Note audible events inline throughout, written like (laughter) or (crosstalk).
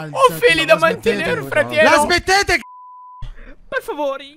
Alzati, Ho feli da mantenere, fratello. La smettete, c***o. Per favore.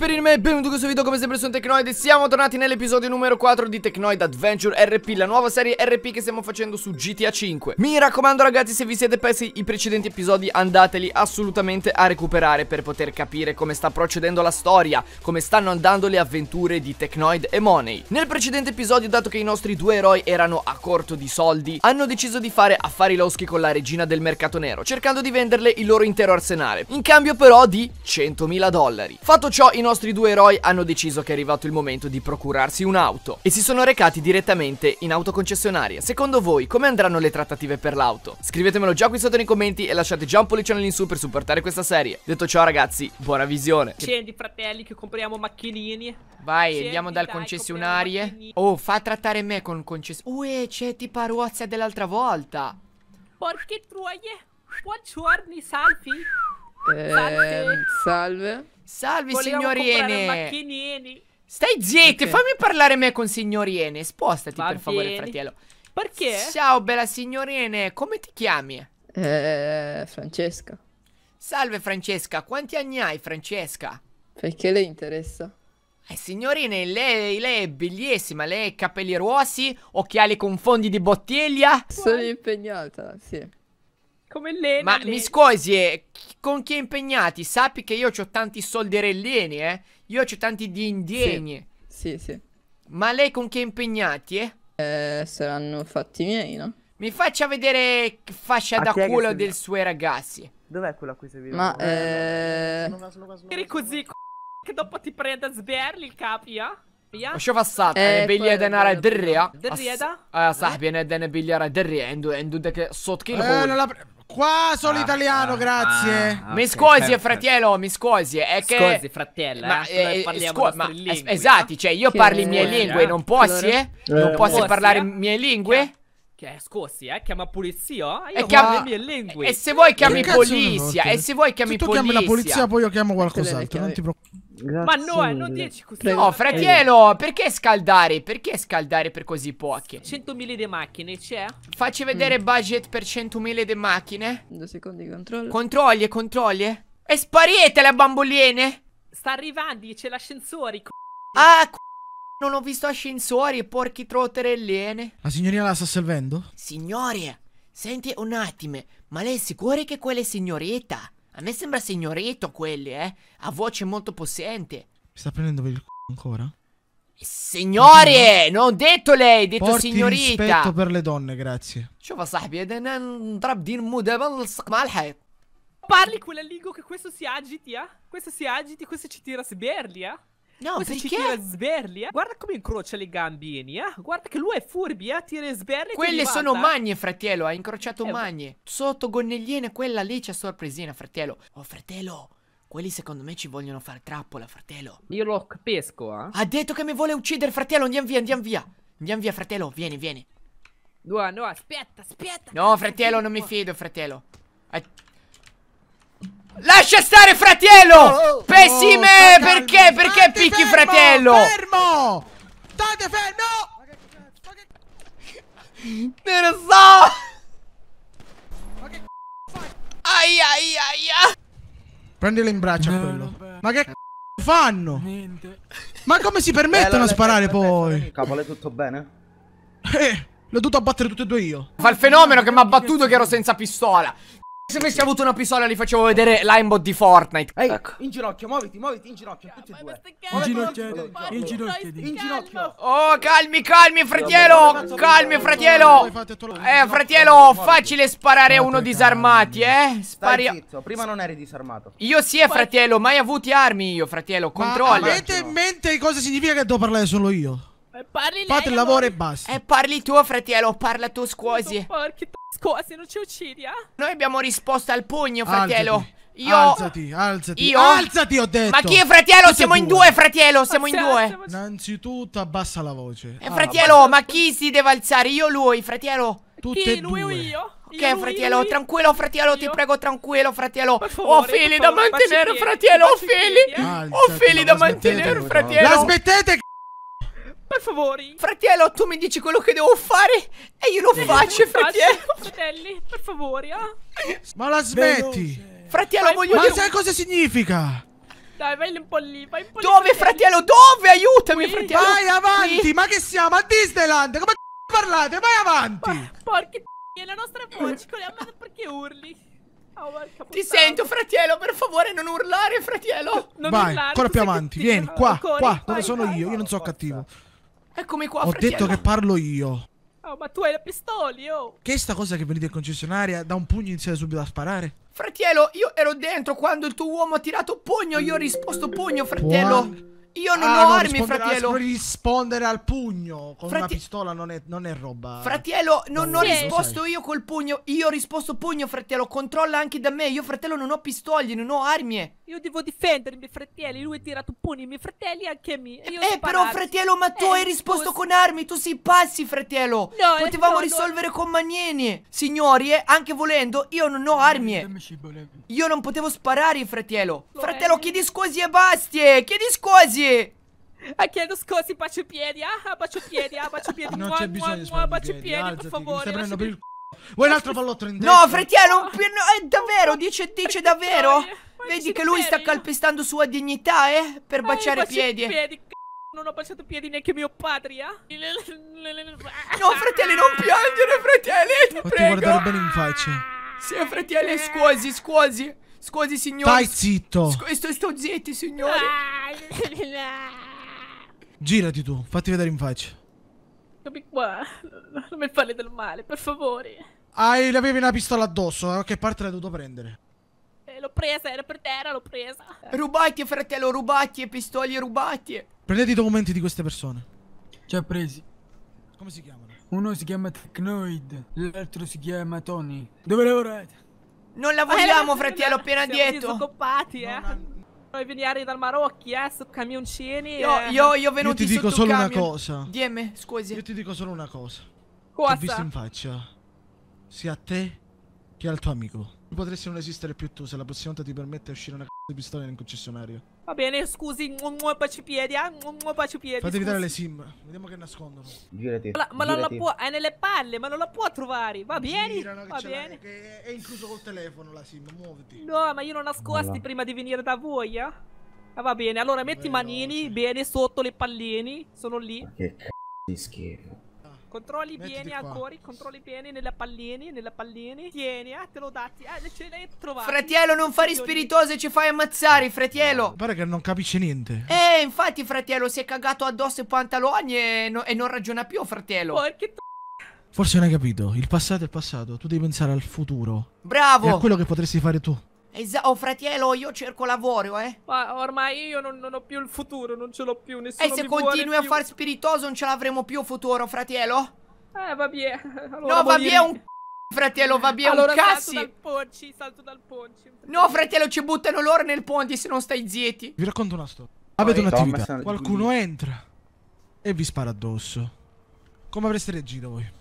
e il me, benvenuti in questo video come sempre su Tecnoid e siamo tornati nell'episodio numero 4 di Tecnoid Adventure RP La nuova serie RP che stiamo facendo su GTA 5 Mi raccomando ragazzi se vi siete persi i precedenti episodi andateli assolutamente a recuperare Per poter capire come sta procedendo la storia Come stanno andando le avventure di Tecnoid e Money Nel precedente episodio dato che i nostri due eroi erano a corto di soldi Hanno deciso di fare affari loschi con la regina del mercato nero Cercando di venderle il loro intero arsenale In cambio però di 100.000 dollari Fatto Fatto ciò, i nostri due eroi hanno deciso che è arrivato il momento di procurarsi un'auto e si sono recati direttamente in autoconcessionaria. Secondo voi, come andranno le trattative per l'auto? Scrivetemelo già qui sotto nei commenti e lasciate già un pollicione all'insù per supportare questa serie. Detto ciò, ragazzi, buona visione. Scendi, fratelli, che compriamo macchinini. Vai, Scendi, andiamo dal dai, concessionarie. Oh, fa trattare me con concessionarie. Ue, c'è tipo Arruozia dell'altra volta. Porche troie. Buongiorno, salvi. Eh, salve. salve. signorine. Stai zitti, okay. fammi parlare me con signorine. Spostati Va per favore, fratello. Perché? Ciao bella signorine, come ti chiami? Eh, Francesca. Salve Francesca, quanti anni hai Francesca? Perché le interessa? Eh, signorine, lei, lei, è bellissima, lei ha capelli rossi, occhiali con fondi di bottiglia. Sono impegnata, sì. Come lena. Ma mi scusi, eh, con chi è impegnati? Sappi che io ho tanti solderellini, eh? Io ho tanti di indieni. Sì. sì, sì. Ma lei con chi è impegnati, eh? Eh, saranno fatti miei, no? Mi faccia vedere fascia da culo del suo ragazzi. Dov'è quella qui se vi Ma eh... Eri così che dopo ti prende a sberli il capi, eh? Lascio passare, eh, biglietto in area derria. Derrieda? Eh, sappi, ne dene bigliare derria, endu, endu, che sotto che... Eh, non la... Qua solo ah, italiano, ah, grazie. Ah, okay, mi scusi, perfetto. fratello, mi scusi. È che. Scusi, fratello. Eh, ma, eh, scu- ma lingue, esatto, no? cioè io che parli eh. eh? mie lingue, non posso, eh? Non posso parlare mie lingue? Che è scossi, eh? Chiama polizia? Io e chiama... le mie lingue. E se vuoi chiami polizia. E se vuoi chiami se tu chiami la polizia, poi io chiamo qualcos'altro. Non ti preoccupare. Grazie Ma no, eh, non dirci così. No, fratello, perché scaldare? Perché scaldare per così poche? 100.000 di macchine c'è? Facci vedere mm. budget per 100.000 di macchine. Due secondi, controllo. Controlli, controlli. E sparite le bamboline. Sta arrivando, c'è l'ascensore. Ah, c***o. Non ho visto ascensori, e porchi trotterelliene. La signorina la sta servendo? Signore, senti un attimo, ma lei è sicura che quella è signorita? A me sembra signorito quelle, eh? Ha voce molto possente. Mi sta prendendo per il c***o ancora? Signore, non ho detto lei, ho detto Porti signorita. rispetto per le donne, grazie. شوف va, صاحبي انا نضرب دين مو دابا نلصق مع Parli quella lingua che questo si agiti, eh? Questo si agiti, questo ci tira a sberli, eh? No, Questo perché? ci tira sberli, eh? Guarda come incrocia le gambini, eh? Guarda che lui è furbi, eh? Tira sberli Quelle sono magne, fratello, ha incrociato eh, magne. Sotto gonnelliene quella lì c'è sorpresina, fratello. Oh, fratello. Quelli secondo me ci vogliono fare trappola, fratello. Io lo capisco, eh. Ha detto che mi vuole uccidere, fratello. Andiamo via, andiamo via. Andiamo via, fratello. Vieni, vieni. No, no, aspetta, aspetta. No, fratello, non mi fido, fratello. Lascia stare fratello! Oh, oh, oh. Pessime! Oh, oh, perché? Perché Tanti picchi fermo, fratello? Fermo! State fermo! Ne lo so! Ma che fai? Aia aia aia! Ah. Prendilo in braccio no, quello. Vabbè. Ma che c***o fanno? Niente. Ma come si permettono a sparare poi? Capole tutto bene? Eh, l'ho dovuto abbattere tutte e due io. Fa il fenomeno che mi ha battuto che ero senza pistola. Se avessi avuto una pistola li facevo vedere l'aimbot di Fortnite. Ehi, ecco. in ginocchio, muoviti, muoviti, in ginocchio, tutti e due. In ginocchio, in ginocchio, in ginocchio. Oh, calmi, calmi, fratello, calmi, fratello. Eh, fratello, facile sparare eh? a uno disarmati, eh. Spari... prima non eri disarmato. Io sì, eh, fratello, mai avuti armi io, fratello, Ma avete in mente cosa significa che devo parlare solo io? Parli Fate il lavoro e basta. E parli tu, fratello, parla tu, scuosi. Porchi scuosi, non ci uccidi, eh? Noi abbiamo risposto al pugno, fratello. Alzati. Io Alzati, alzati Io Alzati ho detto Ma chi è fratello? Tutte siamo due. in due fratello Siamo in due Innanzitutto abbassa la voce eh, ah, Fratello ma chi si deve alzare? Io o lui fratello? Tutti e lui due. o io? Ok, io, fratello, lui, tranquillo, fratello, io. ti prego, tranquillo, fratello. Favore, ho figli da mantenere, fratello, ho figli. Eh. Ho figli da mantenere, fratello. La smettete, per favore. Fratiello, tu mi dici quello che devo fare e io lo faccio, fratello. Fratelli, per favore, eh? Ma la smetti. Veloce. Fratiello, vai voglio... Ma sai cosa significa? Dai, vai un po' lì, vai un po' dove, lì. Dove, fratello? Dove? Aiutami, Qui? fratello. Vai avanti, Qui? ma che siamo a Disneyland? Come parlate? Vai avanti. Porca c***o, la nostra voce, ma perché urli? Oh, Ti sento, fratello, per favore non urlare, fratello. Non vai, urlare, ancora più avanti, cattivo. vieni, qua, ancora, qua, vai, dove vai, sono io, io non so cattivo. Eccomi qua, Ho fratello. detto che parlo io. Oh, ma tu hai la pistola, io. Oh. Che è sta cosa che venite in concessionaria, da un pugno inizia subito a sparare? Fratello, io ero dentro quando il tuo uomo ha tirato pugno, io ho risposto pugno, fratello! Buon... Io non ah, ho no, armi, fratello. Ah, non rispondere al pugno con Frati... una pistola non è, non è roba. Fratello, non, non ho risposto io col pugno. Io ho risposto pugno, fratello. Controlla anche da me. Io, fratello, non ho pistoglie, non ho armi. Io devo difendermi, fratelli. Lui ha tirato pugni i miei fratelli anche a me. Io eh, però, fratello, ma tu eh, hai risposto posso... con armi. Tu sei passi, fratello. No, eh, Potevamo no, risolvere no. con manieni. Signori, eh, anche volendo, io non ho armi. Io non potevo sparare, fratello. Lo fratello, è... chiedi scusi e basti. Eh. Chiedi scusi. Luigi! Ah, eh, chiedo scusa, si bacio piedi. Ah, bacio piedi, ah, bacio piedi. Ah, non c'è bisogno mua, di bacio piedi, alzati, per favore. Stai prendendo per il c***o. Vuoi un altro pallotto in testa? No, Fretiero, no, è davvero, dice, dice davvero. Vedi che lui sta calpestando sua dignità, eh? Per baciare piedi. piedi non ho baciato piedi neanche mio padre, eh? No, fratelli, non piangere, fratelli, ti Fatti prego. guardare bene in faccia. Sì, fratelli, scusi, scusi, scusi, signore. Stai zitto. Sto, sto zitti, signore. Ah. (laughs) Girati tu, fatti vedere in faccia. Dammi qua, non mi fare del male, per favore. Ah, le avevi una pistola addosso, a che parte l'hai dovuto prendere. Eh, l'ho presa, era per terra, l'ho presa. Rubacchi, fratello, rubati, pistoli rubati. Prendete i documenti di queste persone. Ci ha presi. Come si chiamano? Uno si chiama Technoid, l'altro si chiama Tony. Dove lavorate? Non lavoriamo, eh, fratello, appena dietro. Siamo disoccupati, eh. Non, noi veniamo dal Marocchi, eh, su camioncini. Io, eh. io, io venuti Io ti dico solo camion. una cosa. DM, scusi. Io ti dico solo una cosa. Cosa? Ti ho visto in faccia. Sia a te che al tuo amico. Potresti non esistere più tu se la prossima volta ti permette di uscire una c***a di pistola in concessionario. Va bene, scusi, un bacipiedi, eh. piedi. Fate evitare le sim, vediamo che nascondono. Girati. Ma, ma non la può, è nelle palle, ma non la può trovare. Va bene. va bene. è incluso col telefono la sim, muoviti. No, ma io non nascosti allora. prima di venire da voi, eh. Ah, va bene, allora metti i manini, no, sì. bene, sotto le palline, sono lì. Ma che c***o di schifo. Controlli bene qua. ancora, controlli bene nella pallini, nella pallini. Tieni, ah, te lo dati. Eh, ce l'hai trovato. Fratello, non fare spiritoso ci fai ammazzare, fratiello. Pare che non capisce niente. Eh, infatti, fratello, si è cagato addosso i pantaloni e, no, e non ragiona più, fratello. fratiello. Porche Forse non hai capito. Il passato è passato. Tu devi pensare al futuro. Bravo. E a quello che potresti fare tu. Esatto, oh, fratello, io cerco lavoro, eh. Ma ormai io non, non ho più il futuro, non ce l'ho più, nessuno E eh, se continui a far spiritoso non ce l'avremo più futuro, fratello? Eh, vabbè. (laughs) Allora no, va bene un c***o, (laughs) fratello, va bene allora un cazzo. Allora salto dal ponci, salto dal ponci. No, fratello, ci buttano loro nel ponte se non stai zitti. Vi racconto una storia. Avete un'attività, qualcuno entra e vi spara addosso. Come avreste reagito voi?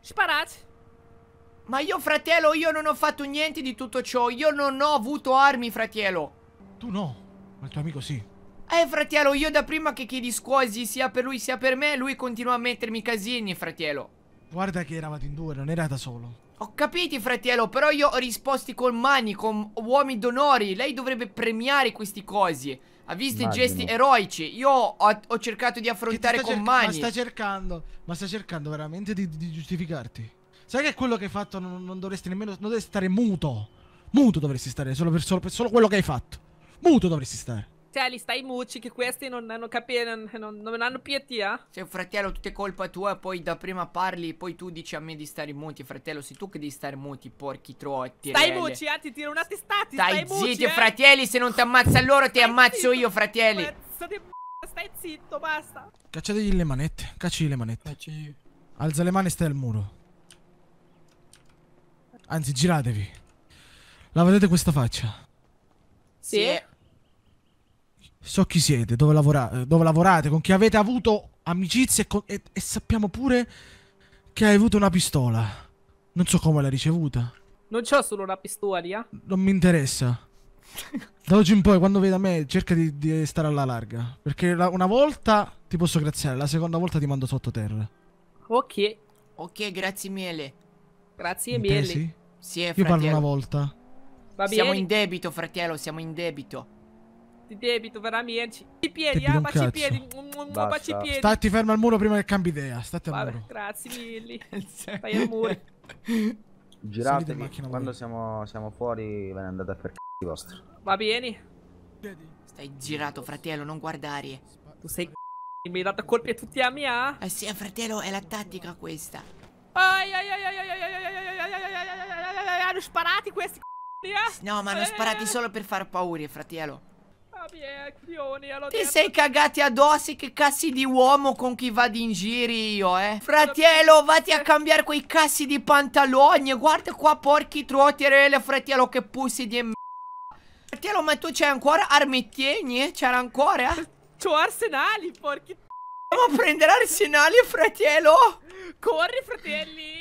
Sparate. Ma io, fratello, io non ho fatto niente di tutto ciò. Io non ho avuto armi, fratello. Tu no, ma il tuo amico sì. Eh, fratello, io da prima che chiedi scuosi sia per lui sia per me, lui continua a mettermi casini, fratello. Guarda che eravate in due, non era da solo. Ho capito, fratello, però io ho risposti col mani, con uomini d'onori. Lei dovrebbe premiare questi cosi. Ha visto Immagino. i gesti eroici. Io ho, ho cercato di affrontare con mani. Ma sta cercando, ma sta cercando veramente di, di giustificarti. Sai che quello che hai fatto non, non dovresti nemmeno. Non dovresti stare muto. Muto dovresti stare solo per, solo per solo quello che hai fatto. Muto dovresti stare. Cioè, li stai muci che questi non hanno capito, non, non, non, hanno pietia. Eh? Cioè, fratello, tutte colpa tua, poi da prima parli, poi tu dici a me di stare muti, fratello, sei tu che devi stare muti, porchi trotti. Stai muci, eh, ti tiro un attestato. stai, stai mucci, zitti, eh? fratelli, se non ti ammazza loro ti ammazzo zitto, io, fratelli. Di... Stai zitto, basta. Cacciategli le manette, cacci le manette. Cacci. Alza le mani e stai al muro. Anzi, giratevi. La vedete questa faccia? Sì. So chi siete, dove, lavora dove lavorate, con chi avete avuto amicizie e, e, sappiamo pure che hai avuto una pistola. Non so come l'hai ricevuta. Non c'ho solo una pistola. Eh. Non mi interessa. da oggi in poi, quando vedi a me, cerca di, di, stare alla larga. Perché la, una volta ti posso graziare, la seconda volta ti mando sottoterra. Ok. Ok, grazie mille. Grazie Intesi? mille. Sì, Io parlo una volta. Va bene. Siamo in debito, fratello, siamo in debito. Di debito, veramente. Eh, I piedi, ah, baci i piedi. Baci i piedi. Stati fermo al muro prima che cambi idea. Stati Vabbè, al muro. Grazie mille. Fai (laughs) al muro. Girate quando siamo, siamo, fuori ve ne andate a fare c***i vostri. Va bene. Stai girato, fratello, non guardare. Tu sei c***o. Mi hai dato colpi a tutti a mia? Eh? eh sì, eh, fratello, è la tattica questa. Ai, ai proprio sparati questi c***i, eh? No, ma hanno eh. sparati solo per far paura, fratello. Ti sei cagati addosso che cassi di uomo con chi vado in giri io, eh? Fratello, eh. vatti a cambiare quei cassi di pantaloni. Guarda qua, porchi trotterelle, fratello, che pussi di m***a. Fratello, ma tu c'hai ancora armettieni? Eh? C'era ancora? Eh? C'ho arsenali, porchi... Andiamo a prendere arsenali, fratello! Corri, fratelli!